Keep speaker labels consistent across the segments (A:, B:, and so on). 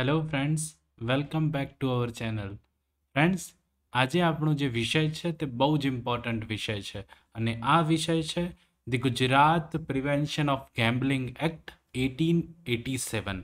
A: Hello friends welcome back to our channel friends આજે આપણો જે વિષય છે તે બહુ જ ઇમ્પોર્ટન્ટ વિષય છે અને આ વિષય છે the Gujarat prevention of gambling act eighteen eighty seven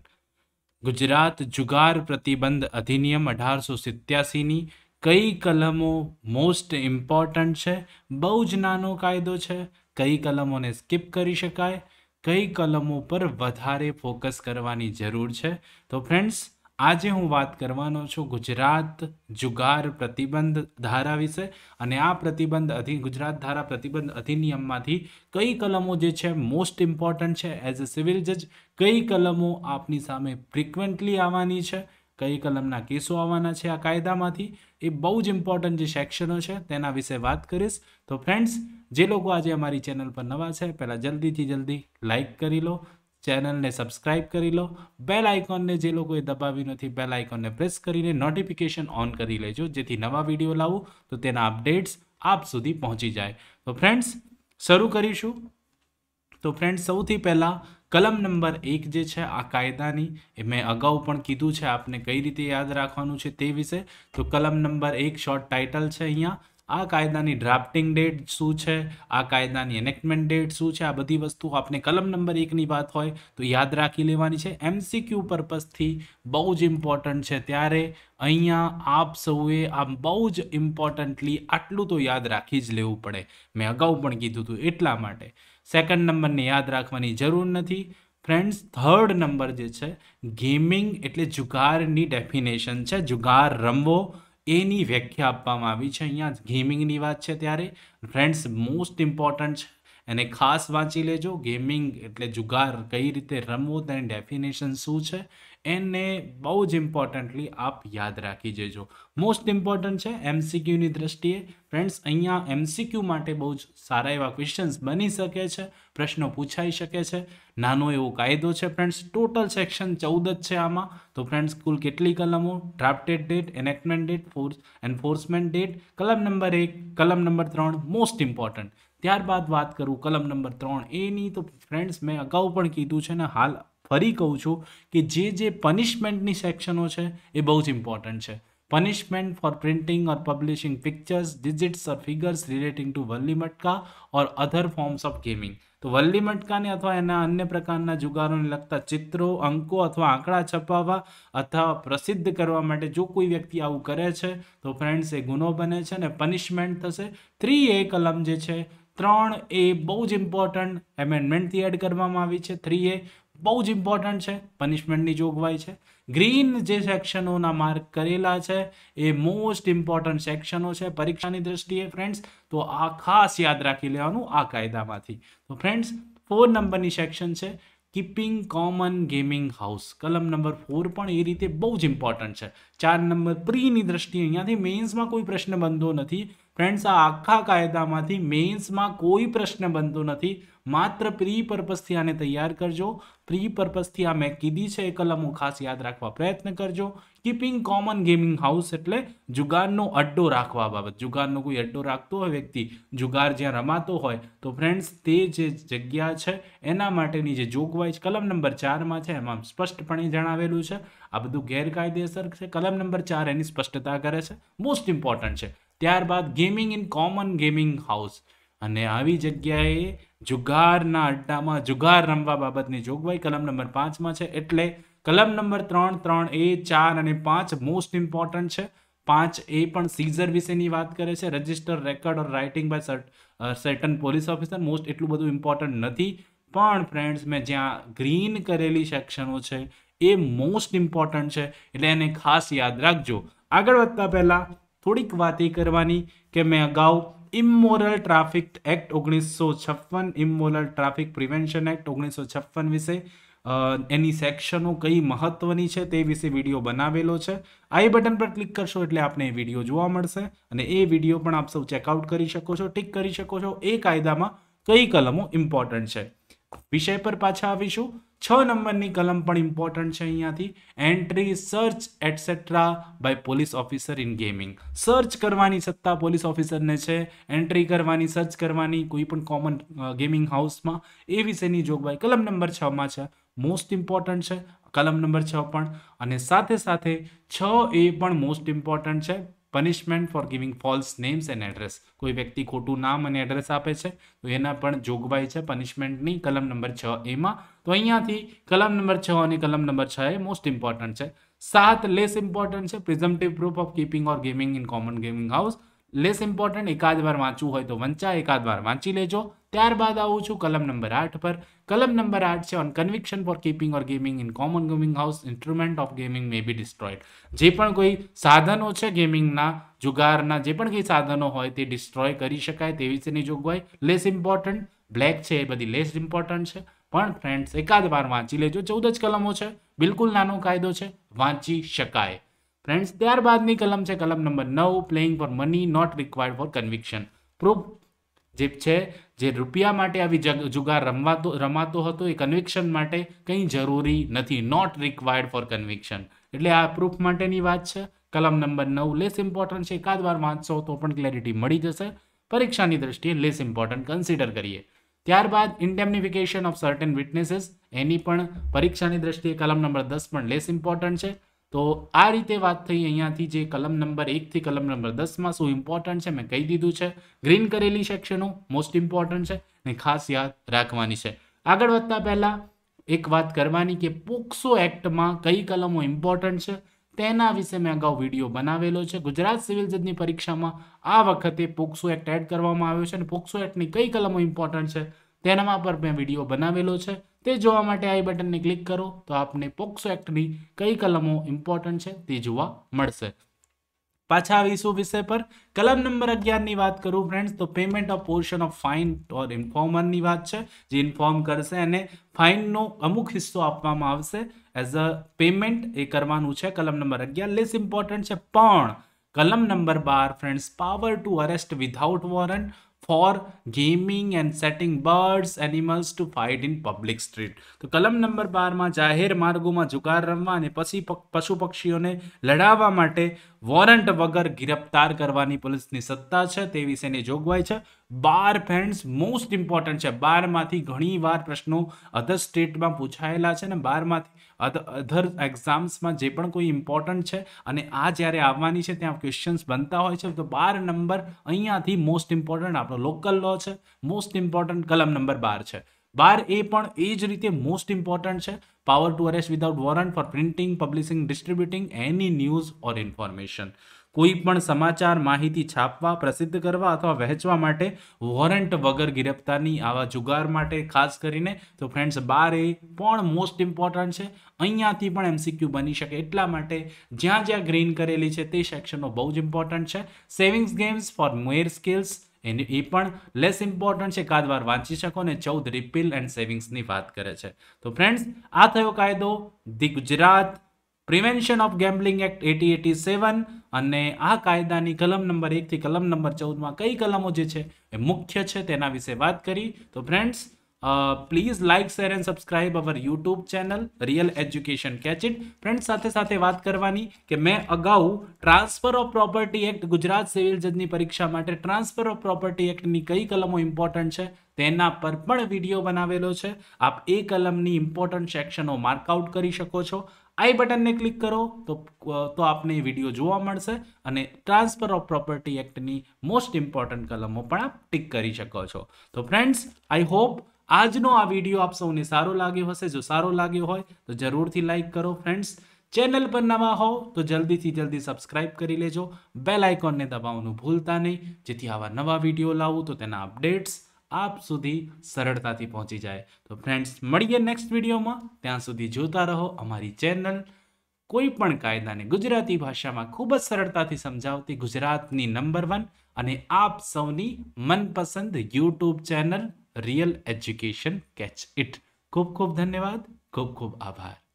A: Gujarat જુગાર પ્રતિબંધ અધિનિયમ અઢારસો સિત્યાસીની કઈ કલમો મોસ્ટ ઇમ્પોર્ટન્ટ છે બહુ જ નાનો કાયદો છે કઈ કલમોને સ્કીપ કરી શકાય કઈ કલમો પર વધારે ફોકસ કરવાની જરૂર છે તો ફ્રેન્ડ્સ આજે હું વાત કરવાનો છું ગુજરાત જુગાર પ્રતિબંધ ધારા વિશે અને આ પ્રતિબંધ અધિ ગુજરાત ધારા પ્રતિબંધ અધિનિયમમાંથી કઈ કલમો જે છે મોસ્ટ ઇમ્પોર્ટન્ટ છે એઝ અ સિવિલ જજ કઈ કલમો આપની સામે ફ્રિકવન્ટલી આવવાની છે કઈ કલમના કેસો આવવાના છે આ કાયદામાંથી એ બહુ જ ઇમ્પોર્ટન્ટ જે સેક્શનો છે તેના વિશે વાત કરીશ તો ફ્રેન્ડ્સ જે લોકો આજે અમારી ચેનલ પર નવા છે પહેલાં જલ્દીથી જલ્દી લાઇક કરી લો ચેનલને સબસ્ક્રાઇબ કરી લો બેલ આઇકોનને જે લોકોએ દબાવી નથી બેલ આઇકોનને પ્રેસ કરીને નોટિફિકેશન ઓન કરી લેજો જેથી નવા વિડીયો લાવું તો તેના અપડેટ્સ આપ સુધી પહોંચી જાય તો ફ્રેન્ડ્સ શરૂ કરીશું તો ફ્રેન્ડ સૌથી પહેલાં કલમ નંબર એક જે છે આ કાયદાની એ મેં અગાઉ પણ કીધું છે આપને કઈ રીતે યાદ રાખવાનું છે તે વિશે તો કલમ નંબર એક શોર્ટ ટાઇટલ છે અહીંયા આ કાયદાની ડ્રાફ્ટિંગ ડેટ શું છે આ કાયદાની એનેક્ટમેન્ટ ડેટ શું છે આ બધી વસ્તુ આપને કલમ નંબર એકની વાત હોય તો યાદ રાખી લેવાની છે એમસીક્યુ પર્પઝથી બહુ જ ઇમ્પોર્ટન્ટ છે ત્યારે અહીંયા આપ સૌએ આ બહુ જ ઇમ્પોર્ટન્ટલી આટલું તો યાદ રાખી જ લેવું પડે મેં અગાઉ પણ કીધું હતું એટલા માટે સેકન્ડ નંબરને યાદ રાખવાની જરૂર નથી ફ્રેન્ડ્સ થર્ડ નંબર જે છે ગેમિંગ એટલે જુગારની ડેફિનેશન છે જુગાર રમવો એની વ્યાખ્યા આપવામાં આવી છે અહીંયા ગેમિંગની વાત છે ત્યારે ફ્રેન્ડ્સ મોસ્ટ ઇમ્પોર્ટન્ટ છે એને ખાસ વાંચી લેજો ગેમિંગ એટલે જુગાર કઈ રીતે રમવો તેની ડેફિનેશન શું છે એને બહુ જ ઇમ્પોર્ટન્ટલી આપ યાદ રાખી જજો મોસ્ટ ઇમ્પોર્ટન્ટ છે એમસીક્યુની દ્રષ્ટિએ ફ્રેન્ડ્સ અહીંયા એમસીક્યુ માટે બહુ જ સારા એવા ક્વેશ્ચન્સ બની શકે છે પ્રશ્નો પૂછાઈ શકે છે નાનો એવો કાયદો છે ફ્રેન્ડ્સ ટોટલ સેક્શન ચૌદ જ છે આમાં તો ફ્રેન્ડ્સ કુલ કેટલી કલમો drafted date enactment date force enforcement date કલમ નંબર એક કલમ નંબર ત્રણ મોસ્ટ ઇમ્પોર્ટન્ટ ત્યારબાદ વાત કરું કલમ નંબર ત્રણ એની તો ફ્રેન્ડ્સ મેં અગાઉ પણ કીધું છે ને હાલ ફરી કહું છું કે જે જે પનિશમેન્ટની સેક્શનો છે એ બહુ જ ઇમ્પોર્ટન્ટ છે punishment for printing or publishing pictures digits or figures relating to Worli matka or other forms of gaming તો વલ્લી મટકાને અથવા એના અન્ય પ્રકારના જુગારોને લગતા ચિત્રો અંકો અથવા આંકડા છપાવવા અથવા પ્રસિદ્ધ કરવા માટે જો કોઈ વ્યક્તિ આવું કરે છે તો ફ્રેન્ડ્સ એ ગુનો બને છે અને પનિશમેન્ટ થશે થ્રી એ કલમ જે છે ત્રણ એ બહુ જ ઇમ્પોર્ટન્ટ એમેન્ડમેન્ટથી એડ કરવામાં આવી છે થ્રી એ બહુ જ ઇમ્પોર્ટન્ટ છે પનિશમેન્ટની જોગવાઈ છે ગ્રીન જે સેક્શનોના માર્ક કરેલા છે એ મોસ્ટ ઇમ્પોર્ટન્ટ સેક્શનો છે પરીક્ષાની દ્રષ્ટિએ ફ્રેન્ડ્સ તો આ ખાસ યાદ રાખી લેવાનું આ કાયદામાંથી તો ફ્રેન્ડ્સ ફોર નંબરની સેક્શન છે કીપિંગ કોમન ગેમિંગ હાઉસ કલમ નંબર ફોર પણ એ રીતે બહુ જ ઇમ્પોર્ટન્ટ છે ચાર નંબર પ્રીની દ્રષ્ટિએ અહીંયાથી મેન્સમાં કોઈ પ્રશ્ન બનતો નથી ફ્રેન્ડ્સ આ આખા કાયદામાંથી મેઇન્સમાં કોઈ પ્રશ્ન બનતો નથી માત્ર પ્રી પર્પઝથી આને તૈયાર કરજો પ્રી પર્પઝથી આ મેં કીધી છે એ કલમો ખાસ યાદ રાખવા પ્રયત્ન કરજો કીપિંગ કોમન ગેમિંગ હાઉસ એટલે જુગારનો અડ્ડો રાખવા બાબત જુગારનો કોઈ અડ્ડો રાખતો હોય વ્યક્તિ જુગાર જ્યાં રમાતો હોય તો ફ્રેન્ડ્સ તે જે જગ્યા છે એના માટેની જે જોગવાઈ છે કલમ નંબર ચારમાં છે એમાં સ્પષ્ટપણે જણાવેલું છે આ બધું ગેરકાયદેસર છે કલમ નંબર ચાર એની સ્પષ્ટતા કરે છે મોસ્ટ ઇમ્પોર્ટન્ટ છે ત્યારબાદ gaming in common gaming house અને આવી જગ્યાએ જુગારના અડ્ડામાં જુગાર રમવા બાબતની જોગવાઈ કલમ નંબર પાંચમાં છે એટલે કલમ નંબર ત્રણ ત્રણ એ ચાર અને પાંચ મોસ્ટ ઇમ્પોર્ટન્ટ છે પાંચ એ પણ સીઝર વિશેની વાત કરે છે register record or writing by cert certain police officer most એટલું બધું ઇમ્પોર્ટન્ટ નથી પણ ફ્રેન્ડ્સ મેં જ્યાં ગ્રીન કરેલી સેક્શનો છે એ મોસ્ટ ઇમ્પોર્ટન્ટ છે એટલે એને ખાસ યાદ રાખજો આગળ વધતા પહેલાં થોડીક વાત એ કરવાની કે મેં અગાઉ ઇમોરલ ટ્રાફિક એક્ટ ઓગણીસો છપ્પન ઇમોરલ ટ્રાફિક પ્રિવેન્શન એક્ટ ઓગણીસો છપ્પન વિશે એની સેક્શનો કઈ મહત્વની છે તે વિશે વિડીયો બનાવેલો છે આઈ બટન પર ક્લિક કરશો એટલે આપણે એ વિડીયો જોવા મળશે અને એ વિડીયો પણ આપ સૌ ચેકઆઉટ કરી શકો છો ટીક કરી શકો છો એ કાયદામાં કઈ કલમો ઇમ્પોર્ટન્ટ છે વિષય પર પાછા આવીશું છ નંબરની કલમ પણ ઇમ્પોર્ટન્ટ છે અહીંયાથી entry search etcetera by police officer in gaming search કરવાની સત્તા પોલીસ ઓફિસરને છે એન્ટ્રી કરવાની સર્ચ કરવાની કોઈ પણ કોમન ગેમિંગ હાઉસમાં એ વિશેની જોગવાઈ કલમ નંબર છમાં છે મોસ્ટ ઇમ્પોર્ટન્ટ છે કલમ નંબર છ પણ અને સાથે સાથે છ એ પણ મોસ્ટ ઇમ્પોર્ટન્ટ છે punishment for giving false names and address કોઈ વ્યક્તિ ખોટું નામ અને એડ્રેસ આપે છે તો એના પણ જોગવાઈ છે પનિશમેન્ટની કલમ નંબર છ એમાં તો અહીંયાથી કલમ નંબર છ અને કલમ નંબર છ એ મોસ્ટ ઇમ્પોર્ટન્ટ છે સાત લેસ ઇમ્પોર્ટન્ટ છે presumptive proof of keeping or gaming in common gaming house less important એકાદ વાર વાંચવું હોય તો વંચા એકાદ વાર વાંચી લેજો ત્યારબાદ આવું છું કલમ નંબર આઠ પર કલમ નંબર આઠ છે on conviction for keeping or gaming in common gaming house instrument of gaming may be destroyed જે પણ કોઈ સાધનો છે ગેમિંગના જુગારના જે પણ કંઈ સાધનો હોય તે ડિસ્ટ્રોય કરી શકાય તે વિશેની જોગવાઈ લેસ ઇમ્પોર્ટન્ટ બ્લેક છે એ બધી લેસ ઇમ્પોર્ટન્ટ છે પણ ફ્રેન્ડ્સ એકાદ વાર વાંચી લેજો ચૌદ જ કલમો છે બિલકુલ નાનો કાયદો છે વાંચી શકાય ફ્રેન્ડ્સ ત્યારબાદની કલમ છે કલમ નંબર નવ playing for money not required for conviction proof જે છે જે રૂપિયા માટે આવી જુગાર રમવાતો રમાતો હતો એ કન્વિક્શન માટે કંઈ જરૂરી નથી નોટ રિક્વાયર્ડ ફોર કન્વિક્શન એટલે આ પ્રૂફ માટેની વાત છે કલમ નંબર નવ લેસ ઇમ્પોર્ટન્ટ છે એકાદ વાર વાંચશો તો પણ ક્લેરિટી મળી જશે પરીક્ષાની દ્રષ્ટિએ લેસ ઇમ્પોર્ટન્ટ કન્સિડર કરીએ ત્યારબાદ ઇન્ડેમનિફિકેશન ઓફ સર્ટેન વિટનેસીસ એની પણ પરીક્ષાની દ્રષ્ટિએ કલમ નંબર દસ પણ લેસ ઇમ્પોર્ટન્ટ છે તો આ રીતે વાત થઈ અહીંયાથી જે કલમ નંબર એકથી કલમ નંબર દસમાં શું ઇમ્પોર્ટન્ટ છે મેં કહી દીધું છે ગ્રીન કરેલી સેક્શનો મોસ્ટ ઇમ્પોર્ટન્ટ છે અને ખાસ યાદ રાખવાની છે આગળ વધતા પહેલાં એક વાત કરવાની કે પોક્સો એક્ટમાં કઈ કલમો ઇમ્પોર્ટન્ટ છે તેના વિશે મેં અગાઉ વિડીયો બનાવેલો છે ગુજરાત સિવિલ જજની પરીક્ષામાં આ વખતે પોક્સો એક્ટ એડ કરવામાં આવ્યો છે અને પોક્સો એક્ટની કઈ કલમો ઇમ્પોર્ટન્ટ છે તેના પર મેં વિડીયો બનાવેલો છે તે જોવા માટે આઈ બટનને ક્લિક કરો તો આપને પોક્સો એક્ટની કઈ કલમો ઇમ્પોર્ટન્ટ છે તે જોવા મળશે પાછા આવીશું વિષય પર કલમ નંબર અગિયારની વાત કરું ફ્રેન્ડ્સ તો payment of portion of fine or ઇન્ફોર્મરની વાત છે જે ઇન્ફોર્મ કરશે અને ફાઇનનો અમુક હિસ્સો આપવામાં આવશે એઝ અ પેમેન્ટ એ કરવાનું છે કલમ નંબર અગિયાર લેસ ઇમ્પોર્ટન્ટ છે પણ કલમ નંબર બાર friends power to arrest without warrant for gaming and setting birds animals to fight in public street તો કલમ નંબર બારમાં જાહેર માર્ગોમાં જુગાર રમવા અને પછી પશુ પક્ષીઓને લડાવવા માટે વોરંટ વગર ગિરફ્તાર કરવાની પોલીસની સત્તા છે તે વિશેની જોગવાઈ છે બાર ફ્રેન્ડ્સ મોસ્ટ ઇમ્પોર્ટન્ટ છે બારમાંથી ઘણી વાર પ્રશ્નો અધર સ્ટેટમાં પૂછાયેલા છે ને બારમાંથી અધર એક્ઝામ્સમાં જે પણ કોઈ ઇમ્પોર્ટન્ટ છે અને આ જ્યારે આવવાની છે ત્યાં ક્વેશ્ચન્સ બનતા હોય છે તો બાર નંબર અહીંયાથી મોસ્ટ ઇમ્પોર્ટન્ટ આપણો લોકલ લો છે મોસ્ટ ઇમ્પોર્ટન્ટ કલમ નંબર બાર છે બાર એ પણ એ જ રીતે મોસ્ટ ઇમ્પોર્ટન્ટ છે power to arrest without warrant for printing publishing distributing any news or information કોઈ પણ સમાચાર માહિતી છાપવા પ્રસિદ્ધ કરવા અથવા વહેંચવા માટે વોરંટ વગર ગિરફ્તારની આવા જુગાર માટે ખાસ કરીને તો ફ્રેન્ડ્સ બાર એ પણ મોસ્ટ ઇમ્પોર્ટન્ટ છે અહીંયાથી પણ એમસીક્યુ બની શકે એટલા માટે જ્યાં જ્યાં ગ્રીન કરેલી છે તે સેક્શનો બહુ જ ઇમ્પોર્ટન્ટ છે savings games for mere skills any એ પણ લેસ ઇમ્પોર્ટન્ટ છે કાદ વાર વાંચી શકો ને ચૌદ રિપીલ એન્ડ સેવિંગ્સની વાત કરે છે તો ફ્રેન્ડ્સ આ થયો કાયદો the Gujarat prevention of gambling act eighty eighty seven અને આ કાયદાની કલમ નંબર એકથી કલમ નંબર ચૌદમાં કઈ કલમો જે છે એ મુખ્ય છે તેના વિશે વાત કરી તો friends please uh, please like, and and our YouTube channel real education catch it It. Friend સાથે સાથે વાત કરવાની કે મેં અગાઉ transfer of property act Gujarat civil જજની પરીક્ષા માટે ટ્રાન્સફર ઓફ પ્રોપર્ટી એક્ટની કઈ કલમો ઇમ્પોર્ટન્ટ છે તેના પર પણ વિડીયો બનાવેલો છે આપ એ કલમની ઇમ્પોર્ટન્ટ સેક્શનો માર્કઆઉટ કરી શકો છો આઈ બટનને ક્લિક કરો તો તો આપને એ વિડીયો જોવા મળશે અને ટ્રાન્સફર ઓફ પ્રોપર્ટી એક્ટની મોસ્ટ ઇમ્પોર્ટન્ટ કલમો પણ આપ ટીક કરી શકો છો તો ફ્રેન્ડ્સ આઈ હોપ આજનો આ વિડીયો આપ સૌને સારો લાગ્યો હશે જો સારો લાગ્યો હોય તો જરૂરથી લાઇક કરો ફ્રેન્ડ્સ ચેનલ પર નવા હોવ તો જલ્દીથી જલ્દી સબસ્ક્રાઇબ કરી લેજો બેલ આઇકોનને દબાવવાનું ભૂલતા નહીં જેથી આવા નવા વિડીયો લાવું તો તેના અપડેટ્સ આપ સુધી સરળતાથી પહોંચી જાય તો ફ્રેન્ડ્સ મળીએ નેક્સ્ટ વિડીયોમાં ત્યાં સુધી જોતા રહો અમારી ચેનલ કોઈ પણ કાયદાને ગુજરાતી ભાષામાં ખૂબ જ સરળતાથી સમજાવતી ગુજરાતની નંબર વન અને આપ સૌની મનપસંદ YouTube channel real education catch it खूब खूब धन्यवाद खूब खूब आभार